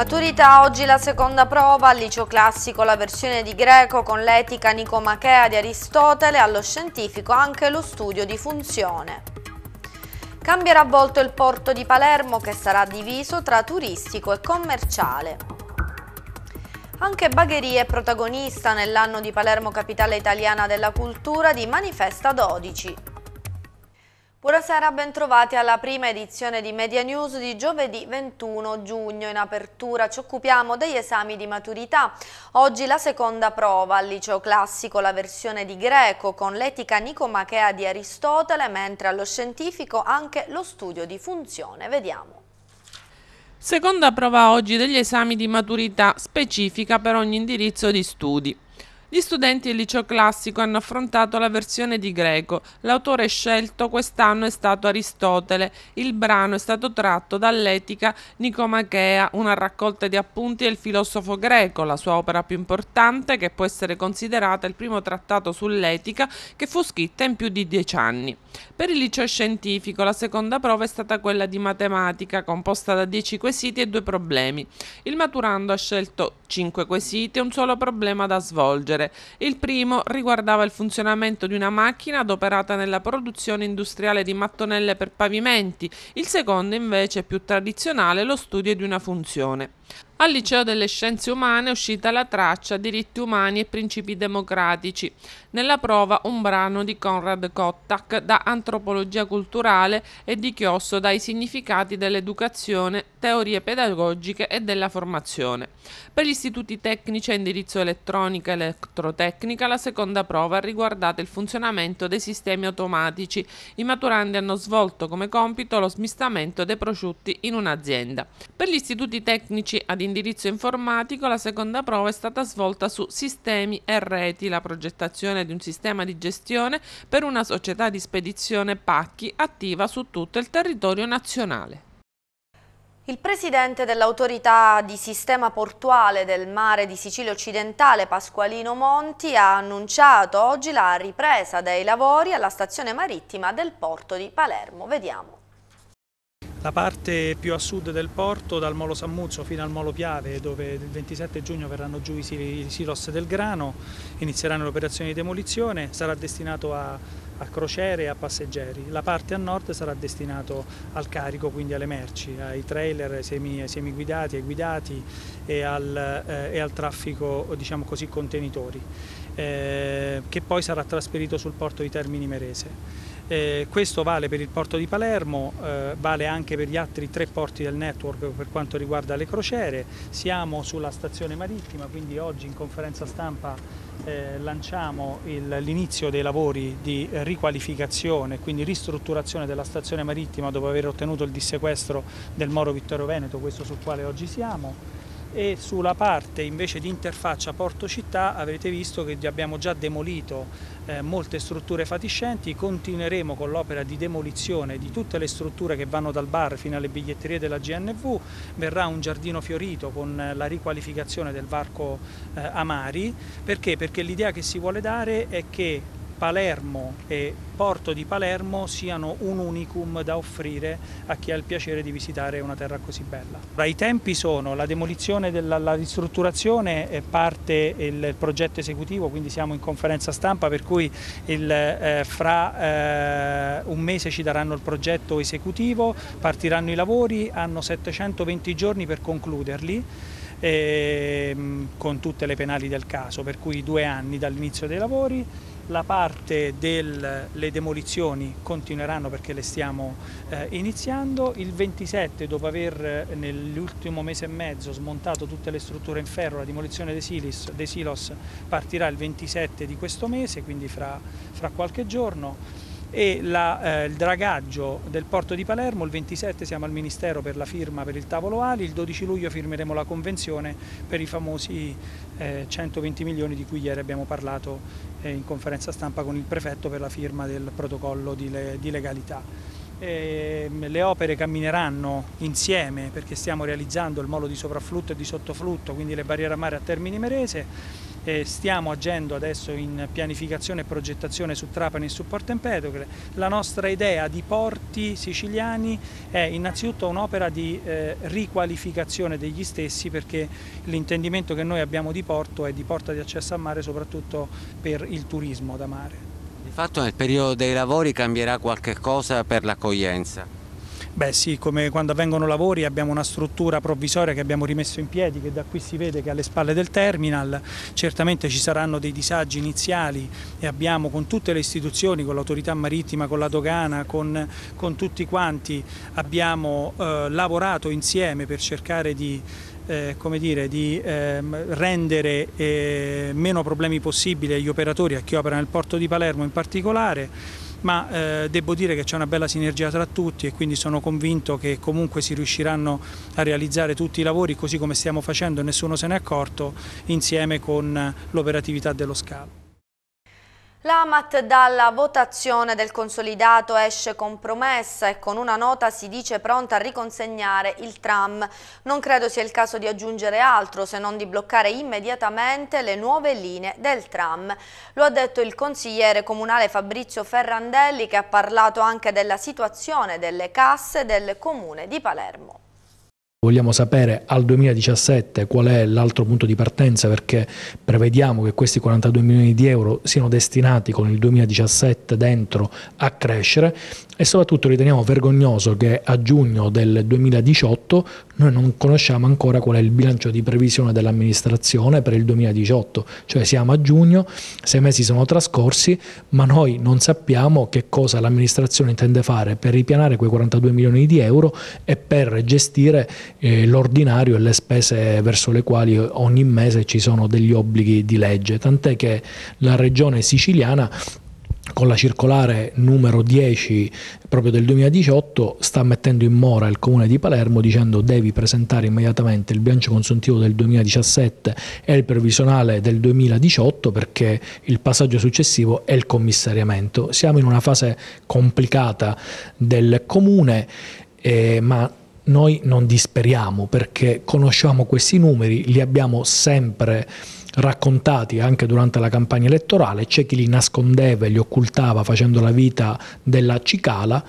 Maturità oggi la seconda prova al liceo classico la versione di greco con l'etica nicomachea di Aristotele, allo scientifico anche lo studio di funzione. Cambierà volto il porto di Palermo che sarà diviso tra turistico e commerciale. Anche Bagherie è protagonista nell'anno di Palermo Capitale Italiana della Cultura di Manifesta 12. Buonasera, bentrovati alla prima edizione di Media News di giovedì 21 giugno. In apertura ci occupiamo degli esami di maturità. Oggi la seconda prova al liceo classico, la versione di greco, con l'etica nicomachea di Aristotele, mentre allo scientifico anche lo studio di funzione. Vediamo. Seconda prova oggi degli esami di maturità specifica per ogni indirizzo di studi. Gli studenti del liceo classico hanno affrontato la versione di greco. L'autore scelto quest'anno è stato Aristotele. Il brano è stato tratto dall'Etica Nicomachea, una raccolta di appunti del filosofo greco, la sua opera più importante, che può essere considerata il primo trattato sull'etica che fu scritta in più di dieci anni. Per il liceo scientifico la seconda prova è stata quella di matematica, composta da dieci quesiti e due problemi. Il maturando ha scelto cinque quesiti e un solo problema da svolgere essere. Il primo riguardava il funzionamento di una macchina adoperata nella produzione industriale di mattonelle per pavimenti, il secondo invece più tradizionale lo studio di una funzione. Al Liceo delle Scienze Umane è uscita la traccia Diritti umani e principi democratici. Nella prova un brano di Konrad Kottak da Antropologia culturale e di Chiosso dai significati dell'educazione, teorie pedagogiche e della formazione. Per gli istituti tecnici a indirizzo elettronica e elettrotecnica la seconda prova ha riguardato il funzionamento dei sistemi automatici. I maturandi hanno svolto come compito lo smistamento dei prosciutti in un'azienda. Per gli istituti tecnici ad indirizzo informatico la seconda prova è stata svolta su Sistemi e Reti, la progettazione di un sistema di gestione per una società di spedizione pacchi attiva su tutto il territorio nazionale. Il presidente dell'autorità di sistema portuale del mare di Sicilia occidentale, Pasqualino Monti, ha annunciato oggi la ripresa dei lavori alla stazione marittima del porto di Palermo. Vediamo. La parte più a sud del porto, dal Molo Sammuzzo fino al Molo Piave, dove il 27 giugno verranno giù i silos del grano, inizieranno le operazioni di demolizione, sarà destinato a, a crociere e a passeggeri. La parte a nord sarà destinata al carico, quindi alle merci, ai trailer, ai semi, ai semiguidati, ai guidati e al, eh, e al traffico, diciamo così, contenitori, eh, che poi sarà trasferito sul porto di Termini Merese. Eh, questo vale per il porto di Palermo, eh, vale anche per gli altri tre porti del network per quanto riguarda le crociere. Siamo sulla stazione marittima, quindi oggi in conferenza stampa eh, lanciamo l'inizio dei lavori di riqualificazione, quindi ristrutturazione della stazione marittima dopo aver ottenuto il dissequestro del Moro Vittorio Veneto, questo sul quale oggi siamo e sulla parte invece di interfaccia Porto Città avrete visto che abbiamo già demolito eh, molte strutture fatiscenti, continueremo con l'opera di demolizione di tutte le strutture che vanno dal bar fino alle biglietterie della GNV, verrà un giardino fiorito con eh, la riqualificazione del varco eh, Amari, perché? Perché l'idea che si vuole dare è che Palermo e Porto di Palermo siano un unicum da offrire a chi ha il piacere di visitare una terra così bella. I tempi sono la demolizione della la ristrutturazione, parte il progetto esecutivo, quindi siamo in conferenza stampa per cui il, eh, fra eh, un mese ci daranno il progetto esecutivo, partiranno i lavori, hanno 720 giorni per concluderli ehm, con tutte le penali del caso, per cui due anni dall'inizio dei lavori la parte delle demolizioni continueranno perché le stiamo eh, iniziando, il 27 dopo aver eh, nell'ultimo mese e mezzo smontato tutte le strutture in ferro, la demolizione dei silos, dei silos partirà il 27 di questo mese, quindi fra, fra qualche giorno e la, eh, il dragaggio del porto di Palermo, il 27 siamo al Ministero per la firma per il tavolo Ali, il 12 luglio firmeremo la convenzione per i famosi eh, 120 milioni di cui ieri abbiamo parlato eh, in conferenza stampa con il prefetto per la firma del protocollo di, le, di legalità. E, ehm, le opere cammineranno insieme perché stiamo realizzando il molo di sovrafflutto e di sottoflutto, quindi le barriere a mare a Termini Merese eh, stiamo agendo adesso in pianificazione e progettazione su Trapani e su Porto Empedocle. La nostra idea di porti siciliani è innanzitutto un'opera di eh, riqualificazione degli stessi perché l'intendimento che noi abbiamo di porto è di porta di accesso a mare soprattutto per il turismo da mare. Di fatto nel periodo dei lavori cambierà qualche cosa per l'accoglienza? Beh sì, come quando avvengono lavori abbiamo una struttura provvisoria che abbiamo rimesso in piedi, che da qui si vede che è alle spalle del terminal, certamente ci saranno dei disagi iniziali e abbiamo con tutte le istituzioni, con l'autorità marittima, con la dogana, con, con tutti quanti, abbiamo eh, lavorato insieme per cercare di eh, come dire, di eh, rendere eh, meno problemi possibili agli operatori, a chi opera nel porto di Palermo in particolare ma eh, devo dire che c'è una bella sinergia tra tutti e quindi sono convinto che comunque si riusciranno a realizzare tutti i lavori così come stiamo facendo, e nessuno se n'è accorto, insieme con eh, l'operatività dello scalo. L'Amat dalla votazione del consolidato esce compromessa e con una nota si dice pronta a riconsegnare il tram. Non credo sia il caso di aggiungere altro se non di bloccare immediatamente le nuove linee del tram. Lo ha detto il consigliere comunale Fabrizio Ferrandelli che ha parlato anche della situazione delle casse del comune di Palermo. Vogliamo sapere al 2017 qual è l'altro punto di partenza perché prevediamo che questi 42 milioni di euro siano destinati con il 2017 dentro a crescere e soprattutto riteniamo vergognoso che a giugno del 2018 noi non conosciamo ancora qual è il bilancio di previsione dell'amministrazione per il 2018, cioè siamo a giugno, sei mesi sono trascorsi, ma noi non sappiamo che cosa l'amministrazione intende fare per ripianare quei 42 milioni di euro e per gestire eh, l'ordinario e le spese verso le quali ogni mese ci sono degli obblighi di legge, tant'è che la regione siciliana con la circolare numero 10 proprio del 2018 sta mettendo in mora il comune di Palermo dicendo devi presentare immediatamente il bilancio consuntivo del 2017 e il previsionale del 2018 perché il passaggio successivo è il commissariamento. Siamo in una fase complicata del comune eh, ma noi non disperiamo perché conosciamo questi numeri, li abbiamo sempre raccontati anche durante la campagna elettorale, c'è chi li nascondeva e li occultava facendo la vita della cicala,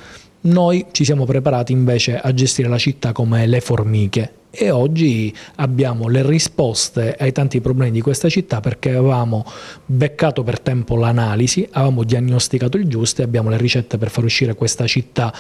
noi ci siamo preparati invece a gestire la città come le formiche e oggi abbiamo le risposte ai tanti problemi di questa città perché avevamo beccato per tempo l'analisi, avevamo diagnosticato il giusto e abbiamo le ricette per far uscire questa città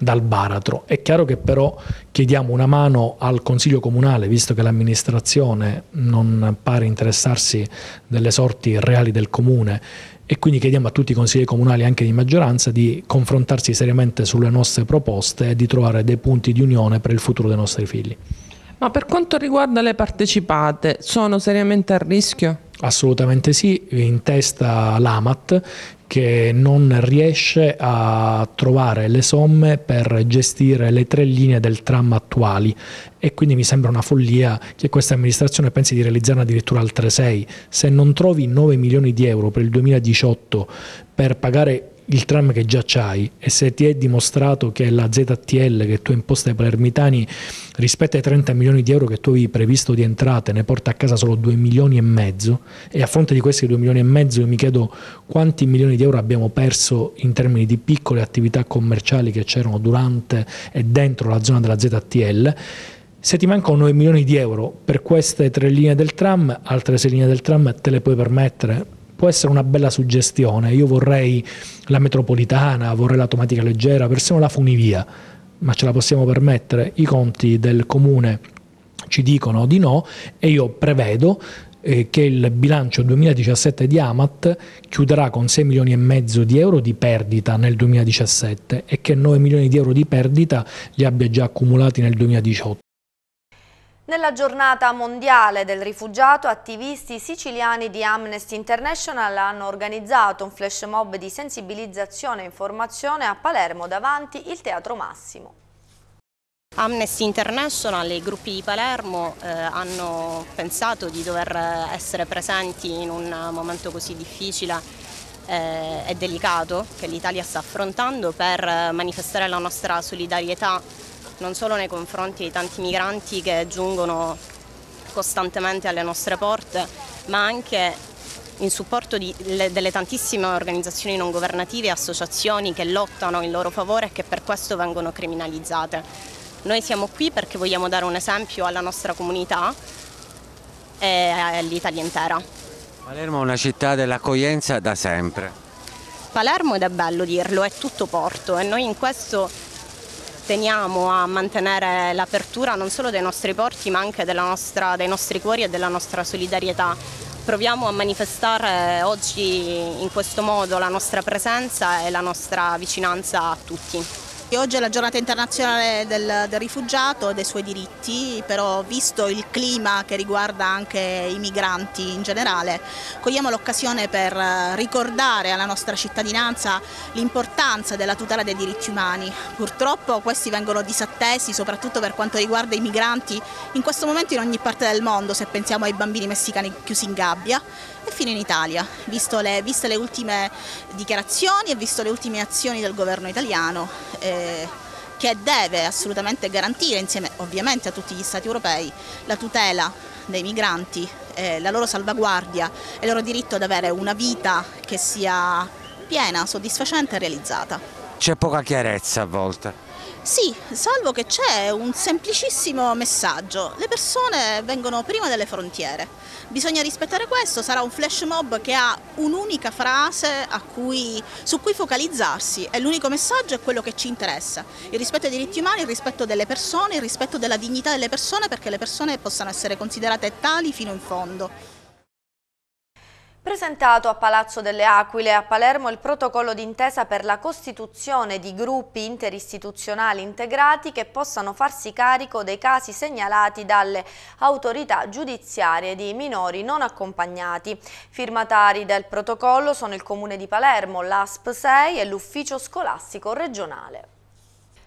dal baratro. È chiaro che però chiediamo una mano al Consiglio Comunale, visto che l'amministrazione non pare interessarsi delle sorti reali del Comune e quindi chiediamo a tutti i consiglieri comunali anche di maggioranza di confrontarsi seriamente sulle nostre proposte e di trovare dei punti di unione per il futuro dei nostri figli. Ma per quanto riguarda le partecipate, sono seriamente a rischio? Assolutamente sì, in testa l'AMAT che non riesce a trovare le somme per gestire le tre linee del tram attuali e quindi mi sembra una follia che questa amministrazione pensi di realizzarne addirittura altre sei. Se non trovi 9 milioni di euro per il 2018 per pagare il tram che già c'hai e se ti è dimostrato che la ZTL che tu hai imposta ai palermitani rispetto ai 30 milioni di euro che tu avevi previsto di entrate ne porta a casa solo 2 milioni e mezzo e a fronte di questi 2 milioni e mezzo io mi chiedo quanti milioni di euro abbiamo perso in termini di piccole attività commerciali che c'erano durante e dentro la zona della ZTL se ti mancano 9 milioni di euro per queste tre linee del tram, altre sei linee del tram te le puoi permettere? può essere una bella suggestione. Io vorrei la metropolitana, vorrei l'automatica leggera, persino la funivia, ma ce la possiamo permettere? I conti del comune ci dicono di no e io prevedo eh, che il bilancio 2017 di Amat chiuderà con 6 milioni e mezzo di euro di perdita nel 2017 e che 9 milioni di euro di perdita li abbia già accumulati nel 2018. Nella giornata mondiale del rifugiato, attivisti siciliani di Amnesty International hanno organizzato un flash mob di sensibilizzazione e informazione a Palermo davanti il Teatro Massimo. Amnesty International e i gruppi di Palermo eh, hanno pensato di dover eh, essere presenti in un momento così difficile eh, e delicato che l'Italia sta affrontando per eh, manifestare la nostra solidarietà non solo nei confronti di tanti migranti che giungono costantemente alle nostre porte, ma anche in supporto di, le, delle tantissime organizzazioni non governative e associazioni che lottano in loro favore e che per questo vengono criminalizzate. Noi siamo qui perché vogliamo dare un esempio alla nostra comunità e all'Italia intera. Palermo è una città dell'accoglienza da sempre. Palermo ed è bello dirlo, è tutto porto e noi in questo teniamo a mantenere l'apertura non solo dei nostri porti ma anche nostra, dei nostri cuori e della nostra solidarietà. Proviamo a manifestare oggi in questo modo la nostra presenza e la nostra vicinanza a tutti. Oggi è la giornata internazionale del, del, rifugiato e dei suoi diritti, però visto il clima che riguarda anche i migranti in generale, cogliamo l'occasione per eh, ricordare alla nostra cittadinanza l'importanza della tutela dei diritti umani. Purtroppo questi vengono disattesi soprattutto per quanto riguarda i migranti in questo momento in ogni parte del mondo, se pensiamo ai bambini messicani chiusi in gabbia e fino in Italia, visto le, viste le ultime dichiarazioni e visto le ultime azioni del governo italiano eh, che deve assolutamente garantire insieme ovviamente a tutti gli stati europei la tutela dei migranti, eh, la loro salvaguardia e il loro diritto ad avere una vita che sia piena, soddisfacente e realizzata. C'è poca chiarezza a volte. Sì, salvo che c'è un semplicissimo messaggio. Le persone vengono prima delle frontiere. Bisogna rispettare questo, sarà un flash mob che ha un'unica frase cui, su cui focalizzarsi e l'unico messaggio è quello che ci interessa. Il rispetto ai diritti umani, il rispetto delle persone, il rispetto della dignità delle persone perché le persone possano essere considerate tali fino in fondo. Presentato a Palazzo delle Aquile a Palermo il protocollo d'intesa per la costituzione di gruppi interistituzionali integrati che possano farsi carico dei casi segnalati dalle autorità giudiziarie di minori non accompagnati. Firmatari del protocollo sono il Comune di Palermo, l'ASP 6 e l'Ufficio Scolastico Regionale.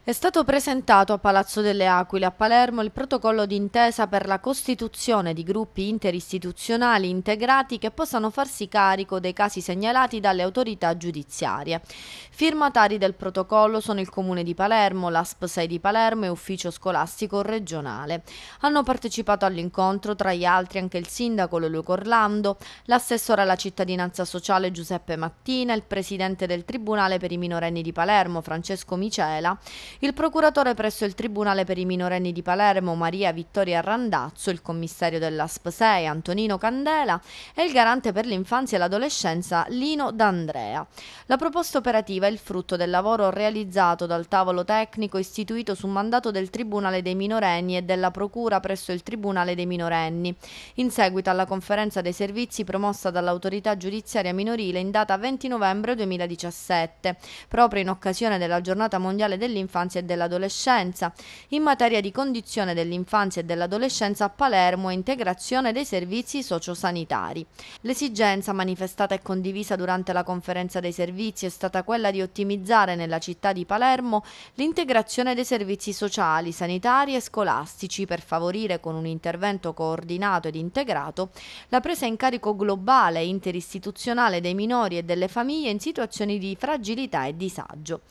È stato presentato a Palazzo delle Aquile a Palermo il protocollo d'intesa per la costituzione di gruppi interistituzionali integrati che possano farsi carico dei casi segnalati dalle autorità giudiziarie. Firmatari del protocollo sono il Comune di Palermo, l'ASP 6 di Palermo e Ufficio Scolastico Regionale. Hanno partecipato all'incontro tra gli altri anche il sindaco Leluco Orlando, l'assessore alla cittadinanza sociale Giuseppe Mattina, il presidente del Tribunale per i minorenni di Palermo Francesco Micela, il procuratore presso il Tribunale per i minorenni di Palermo Maria Vittoria Randazzo, il commissario dell'ASP 6 Antonino Candela e il garante per l'infanzia e l'adolescenza Lino D'Andrea. La proposta operativa è il frutto del lavoro realizzato dal tavolo tecnico istituito su mandato del Tribunale dei minorenni e della Procura presso il Tribunale dei minorenni, in seguito alla conferenza dei servizi promossa dall'autorità giudiziaria minorile in data 20 novembre 2017, proprio in occasione della giornata mondiale dell'infanzia dell'infanzia e dell'adolescenza, in materia di condizione dell'infanzia e dell'adolescenza a Palermo e integrazione dei servizi sociosanitari. L'esigenza manifestata e condivisa durante la conferenza dei servizi è stata quella di ottimizzare nella città di Palermo l'integrazione dei servizi sociali, sanitari e scolastici per favorire con un intervento coordinato ed integrato la presa in carico globale e interistituzionale dei minori e delle famiglie in situazioni di fragilità e disagio.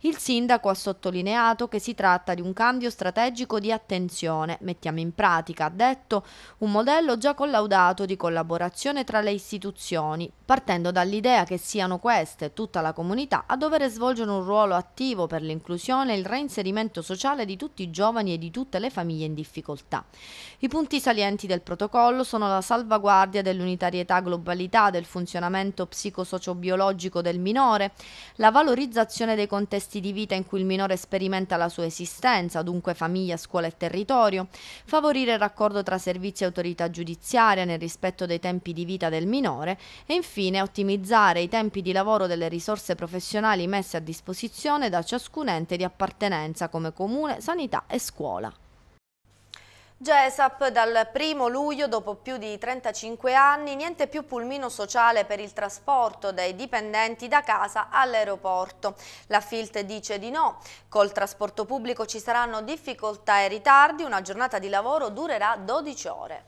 Il sindaco ha sottolineato sottolineato che si tratta di un cambio strategico di attenzione. Mettiamo in pratica, ha detto, un modello già collaudato di collaborazione tra le istituzioni, partendo dall'idea che siano queste, tutta la comunità, a dover svolgere un ruolo attivo per l'inclusione e il reinserimento sociale di tutti i giovani e di tutte le famiglie in difficoltà. I punti salienti del protocollo sono la salvaguardia dell'unitarietà globalità del funzionamento psicosociobiologico del minore, la valorizzazione dei contesti di vita in cui il minore sperimenta la sua esistenza, dunque famiglia, scuola e territorio, favorire il raccordo tra servizi e autorità giudiziaria nel rispetto dei tempi di vita del minore e infine ottimizzare i tempi di lavoro delle risorse professionali messe a disposizione da ciascun ente di appartenenza come comune, sanità e scuola. GESAP dal 1 luglio, dopo più di 35 anni, niente più pulmino sociale per il trasporto dei dipendenti da casa all'aeroporto. La FILT dice di no. Col trasporto pubblico ci saranno difficoltà e ritardi, una giornata di lavoro durerà 12 ore.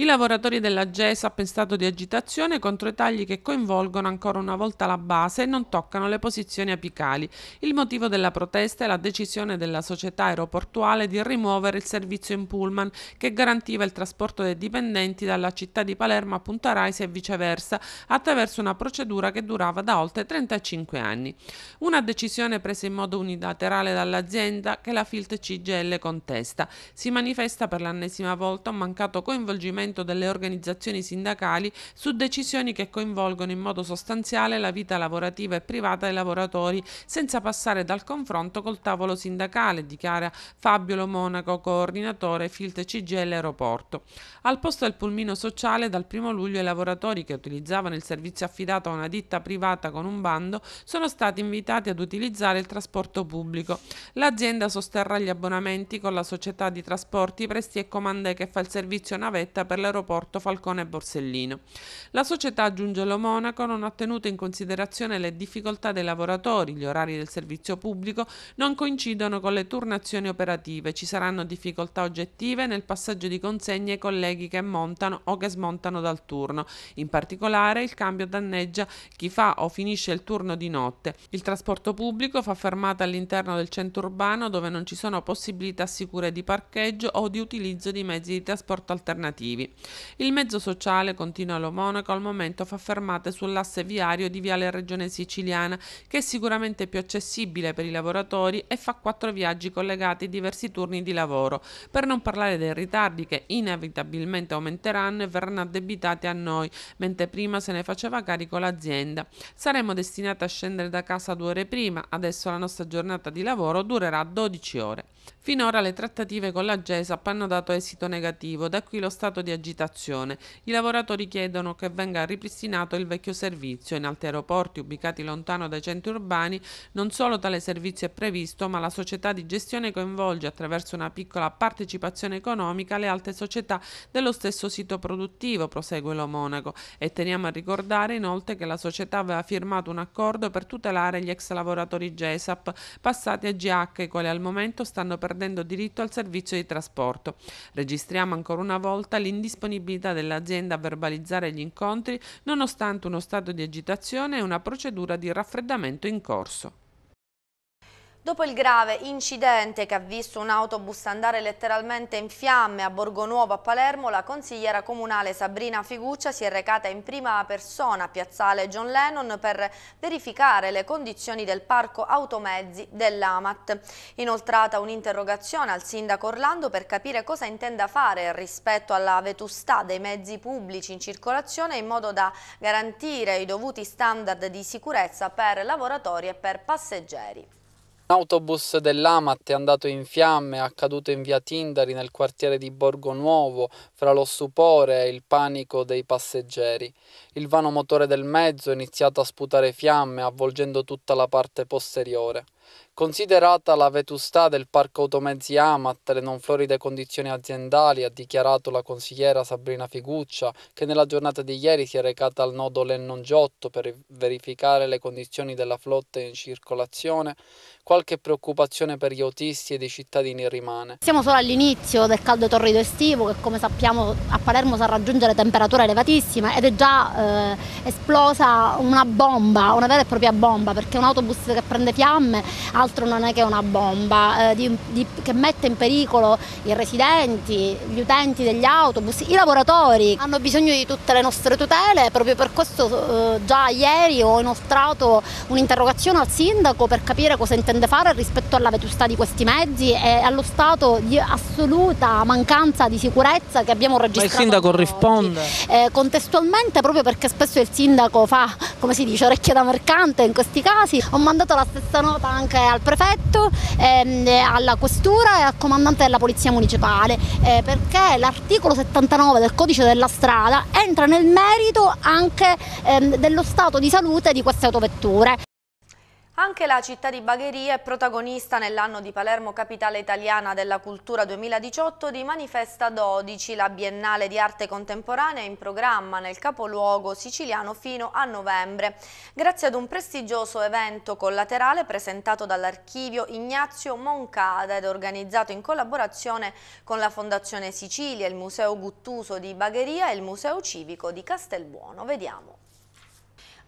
I lavoratori della GESAP in stato di agitazione contro i tagli che coinvolgono ancora una volta la base e non toccano le posizioni apicali. Il motivo della protesta è la decisione della società aeroportuale di rimuovere il servizio in pullman che garantiva il trasporto dei dipendenti dalla città di Palermo a Punta Raisi e viceversa attraverso una procedura che durava da oltre 35 anni. Una decisione presa in modo unilaterale dall'azienda che la FILT CGL contesta. Si manifesta per l'ennesima volta un mancato coinvolgimento coinvolgimento delle organizzazioni sindacali su decisioni che coinvolgono in modo sostanziale la vita lavorativa e privata dei lavoratori, senza passare dal confronto col tavolo sindacale, dichiara Fabiolo Monaco, coordinatore Filt CGL Aeroporto. Al posto del pulmino sociale, dal 1 luglio i lavoratori che utilizzavano il servizio affidato a una ditta privata con un bando sono stati invitati ad utilizzare il trasporto pubblico. L'azienda sosterrà gli abbonamenti con la società di trasporti Presti e Comandè che fa il servizio navetta per l'aeroporto Falcone Borsellino. La società Giungelo Monaco non ha tenuto in considerazione le difficoltà dei lavoratori, gli orari del servizio pubblico non coincidono con le turnazioni operative, ci saranno difficoltà oggettive nel passaggio di consegne ai colleghi che montano o che smontano dal turno. In particolare il cambio danneggia chi fa o finisce il turno di notte. Il trasporto pubblico fa fermata all'interno del centro urbano dove non ci sono possibilità sicure di parcheggio o di utilizzo di mezzi di trasporto alternativi obiettivi. Il mezzo sociale, continua lo monaco, al momento fa fermate sull'asse viario di Viale Regione Siciliana, che è sicuramente più accessibile per i lavoratori e fa quattro viaggi collegati ai diversi turni di lavoro, per non parlare dei ritardi che inevitabilmente aumenteranno e verranno addebitati a noi, mentre prima se ne faceva carico l'azienda. Saremmo destinati a scendere da casa due ore prima, adesso la nostra giornata di lavoro durerà 12 ore. Finora le trattative con la GESAP hanno dato esito negativo, da qui lo stato di agitazione. I lavoratori chiedono che venga ripristinato il vecchio servizio. In altri aeroporti ubicati lontano dai centri urbani non solo tale servizio è previsto, ma la società di gestione coinvolge attraverso una piccola partecipazione economica le altre società dello stesso sito produttivo, prosegue lo Monaco. E teniamo a ricordare inoltre che la società aveva firmato un accordo per tutelare gli ex lavoratori GESAP passati a GH, i quali al momento stanno perdendo diritto al servizio di trasporto. Registriamo ancora una volta l'indisponibilità dell'azienda a verbalizzare gli incontri nonostante uno stato di agitazione e una procedura di raffreddamento in corso. Dopo il grave incidente che ha visto un autobus andare letteralmente in fiamme a Borgo Nuovo a Palermo, la consigliera comunale Sabrina Figuccia si è recata in prima persona a piazzale John Lennon per verificare le condizioni del parco automezzi dell'Amat. Inoltrata un'interrogazione al sindaco Orlando per capire cosa intenda fare rispetto alla vetustà dei mezzi pubblici in circolazione in modo da garantire i dovuti standard di sicurezza per lavoratori e per passeggeri. Un autobus dell'Amat è andato in fiamme, è accaduto in via Tindari nel quartiere di Borgo Nuovo, fra lo stupore e il panico dei passeggeri. Il vano motore del mezzo è iniziato a sputare fiamme, avvolgendo tutta la parte posteriore. Considerata la vetustà del parco automezzi Amat, le non floride condizioni aziendali, ha dichiarato la consigliera Sabrina Figuccia, che nella giornata di ieri si è recata al nodo Lennon Giotto per verificare le condizioni della flotta in circolazione, qualche preoccupazione per gli autisti ed i cittadini rimane. Siamo solo all'inizio del caldo torrido estivo che come sappiamo a Palermo sa raggiungere temperature elevatissime ed è già eh, esplosa una bomba, una vera e propria bomba perché un autobus che prende fiamme altro non è che una bomba eh, di, di, che mette in pericolo i residenti, gli utenti degli autobus, i lavoratori. Hanno bisogno di tutte le nostre tutele, proprio per questo eh, già ieri ho inoltrato un'interrogazione al sindaco per capire cosa intende fare rispetto alla vetustà di questi mezzi e allo stato di assoluta mancanza di sicurezza che abbiamo registrato. Ma il sindaco risponde? Eh, contestualmente, proprio perché spesso il sindaco fa, come si dice, orecchia da mercante in questi casi, ho mandato la stessa nota anche anche al prefetto, ehm, alla questura e al comandante della polizia municipale, eh, perché l'articolo 79 del codice della strada entra nel merito anche ehm, dello stato di salute di queste autovetture. Anche la città di Bagheria è protagonista nell'anno di Palermo Capitale Italiana della Cultura 2018 di Manifesta 12, la biennale di arte contemporanea in programma nel capoluogo siciliano fino a novembre, grazie ad un prestigioso evento collaterale presentato dall'archivio Ignazio Moncada ed organizzato in collaborazione con la Fondazione Sicilia, il Museo Guttuso di Bagheria e il Museo Civico di Castelbuono. Vediamo.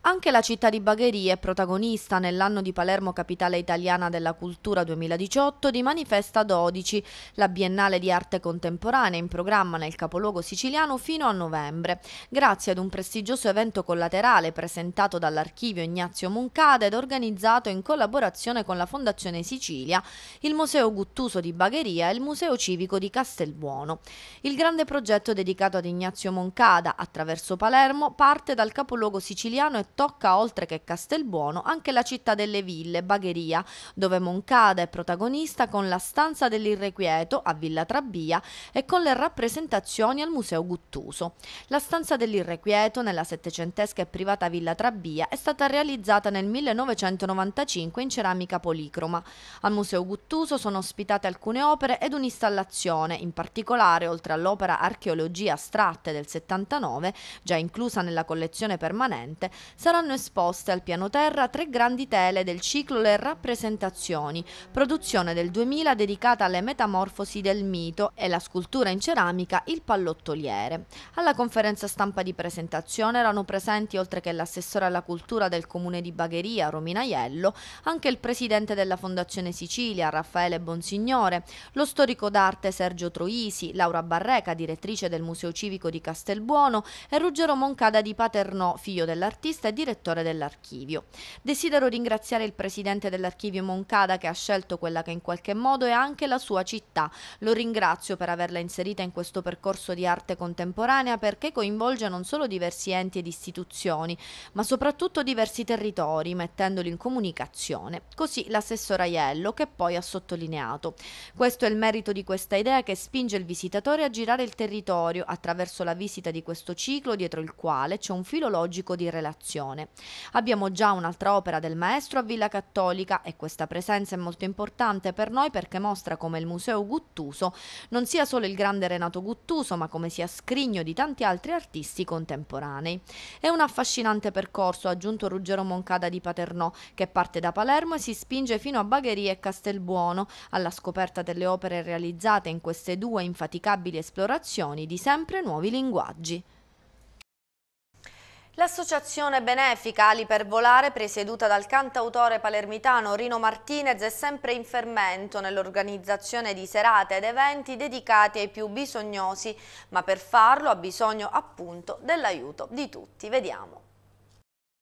Anche la città di Bagheria è protagonista nell'anno di Palermo Capitale Italiana della Cultura 2018 di Manifesta 12, la biennale di arte contemporanea in programma nel capoluogo siciliano fino a novembre, grazie ad un prestigioso evento collaterale presentato dall'archivio Ignazio Moncada ed organizzato in collaborazione con la Fondazione Sicilia, il Museo Guttuso di Bagheria e il Museo Civico di Castelbuono. Il grande progetto dedicato ad Ignazio Moncada attraverso Palermo parte dal capoluogo siciliano e tocca oltre che Castelbuono anche la città delle ville, Bagheria, dove Moncada è protagonista con la stanza dell'irrequieto a Villa Trabbia e con le rappresentazioni al Museo Guttuso. La stanza dell'irrequieto nella settecentesca e privata Villa Trabbia è stata realizzata nel 1995 in ceramica policroma. Al Museo Guttuso sono ospitate alcune opere ed un'installazione, in particolare oltre all'opera Archeologia Astratte del 79, già inclusa nella collezione permanente, saranno esposte al piano terra tre grandi tele del ciclo Le rappresentazioni, produzione del 2000 dedicata alle metamorfosi del mito e la scultura in ceramica Il pallottoliere. Alla conferenza stampa di presentazione erano presenti, oltre che l'assessore alla cultura del comune di Bagheria, Romina Iello, anche il presidente della Fondazione Sicilia, Raffaele Bonsignore, lo storico d'arte Sergio Troisi, Laura Barreca, direttrice del Museo Civico di Castelbuono, e Ruggero Moncada di Paternò, figlio dell'artista direttore dell'archivio. Desidero ringraziare il presidente dell'archivio Moncada che ha scelto quella che in qualche modo è anche la sua città. Lo ringrazio per averla inserita in questo percorso di arte contemporanea perché coinvolge non solo diversi enti ed istituzioni, ma soprattutto diversi territori, mettendoli in comunicazione. Così l'assessore Aiello che poi ha sottolineato. Questo è il merito di questa idea che spinge il visitatore a girare il territorio attraverso la visita di questo ciclo dietro il quale c'è un filo logico di relazione tradizione. Abbiamo già un'altra opera del maestro a Villa Cattolica e questa presenza è molto importante per noi perché mostra come il Museo Guttuso non sia solo il grande Renato Guttuso, ma come sia scrigno di tanti altri artisti contemporanei. È un affascinante percorso, ha aggiunto Ruggero Moncada di Paternò, che parte da Palermo e si spinge fino a Bagheria e Castelbuono, alla scoperta delle opere realizzate in queste due infaticabili esplorazioni di sempre nuovi linguaggi. L'associazione benefica Ali per Volare, presieduta dal cantautore palermitano Rino Martinez, è sempre in fermento nell'organizzazione di serate ed eventi dedicati ai più bisognosi, ma per farlo ha bisogno appunto dell'aiuto di tutti. Vediamo.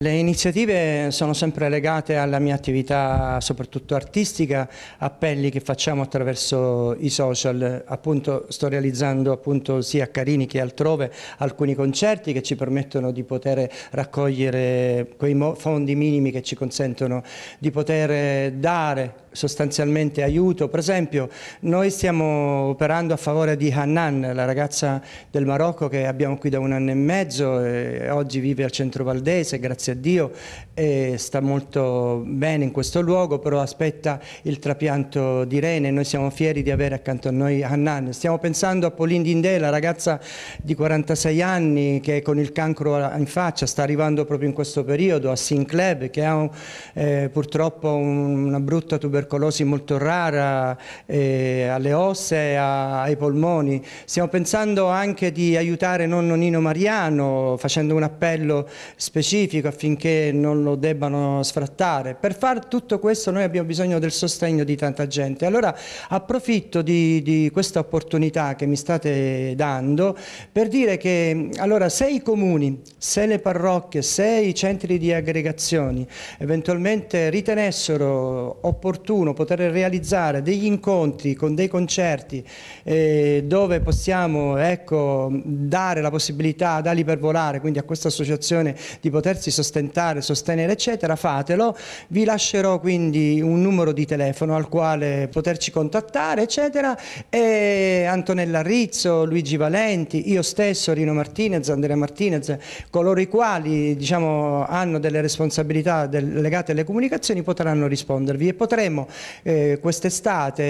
Le iniziative sono sempre legate alla mia attività soprattutto artistica, appelli che facciamo attraverso i social, appunto sto realizzando appunto sia a Carini che altrove alcuni concerti che ci permettono di poter raccogliere quei fondi minimi che ci consentono di poter dare sostanzialmente aiuto. Per esempio noi stiamo operando a favore di Hannan, la ragazza del Marocco che abbiamo qui da un anno e mezzo, e oggi vive al centro Valdese, grazie a Dio, e sta molto bene in questo luogo, però aspetta il trapianto di rene, noi siamo fieri di avere accanto a noi Hannan. Stiamo pensando a Pauline Dindé, la ragazza di 46 anni che con il cancro in faccia sta arrivando proprio in questo periodo, a Sinclair che ha eh, purtroppo una brutta tubercolosi tubercolosi molto rara, eh, alle ossa, e ai polmoni. Stiamo pensando anche di aiutare nonno Nino Mariano facendo un appello specifico affinché non lo debbano sfrattare. Per fare tutto questo noi abbiamo bisogno del sostegno di tanta gente. Allora approfitto di, di questa opportunità che mi state dando per dire che allora, se i comuni, se le parrocchie, se i centri di aggregazioni eventualmente ritenessero opportuno opportuno poter realizzare degli incontri con dei concerti eh, dove possiamo ecco, dare la possibilità ad Ali per Volare, quindi a questa associazione di potersi sostentare, sostenere eccetera, fatelo, vi lascerò quindi un numero di telefono al quale poterci contattare eccetera e Antonella Rizzo, Luigi Valenti, io stesso, Rino Martinez, Andrea Martinez, coloro i quali diciamo, hanno delle responsabilità del, legate alle comunicazioni potranno rispondervi e potremo vorremmo eh, quest'estate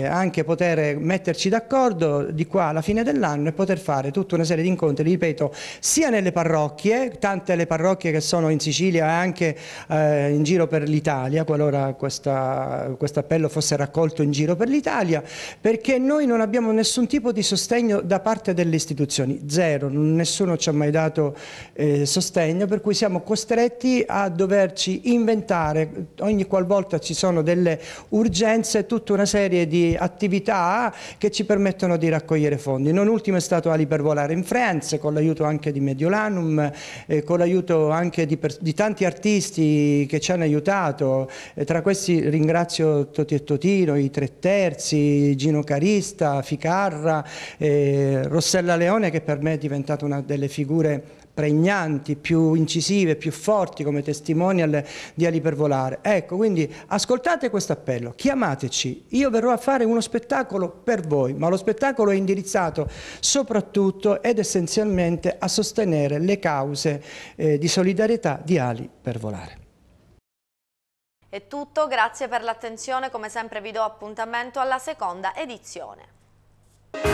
eh, anche poter metterci d'accordo di qua alla fine dell'anno e poter fare tutta una serie di incontri, ripeto, sia nelle parrocchie, tante le parrocchie che sono in Sicilia e anche eh, in giro per l'Italia, qualora questo quest appello fosse raccolto in giro per l'Italia, perché noi non abbiamo nessun tipo di sostegno da parte delle istituzioni, zero, nessuno ci ha mai dato eh, sostegno, per cui siamo costretti a doverci inventare ogni qualvolta ci sono delle delle urgenze, tutta una serie di attività che ci permettono di raccogliere fondi. Non ultimo è stato Ali per volare in France, con l'aiuto anche di Mediolanum, eh, con l'aiuto anche di, di, tanti artisti che ci hanno aiutato, eh, tra questi ringrazio Toti e Totino, i Tre Terzi, Gino Carista, Ficarra, eh, Rossella Leone che per me è diventata una delle figure pregnanti, più incisive, più forti come testimonial di Alipervolare. Ecco, quindi ascoltate questo appello, chiamateci, io verrò a fare uno spettacolo per voi, ma lo spettacolo è indirizzato soprattutto ed essenzialmente a sostenere le cause eh, di solidarietà di Ali per volare. È tutto, grazie per l'attenzione, come sempre vi do appuntamento alla seconda edizione.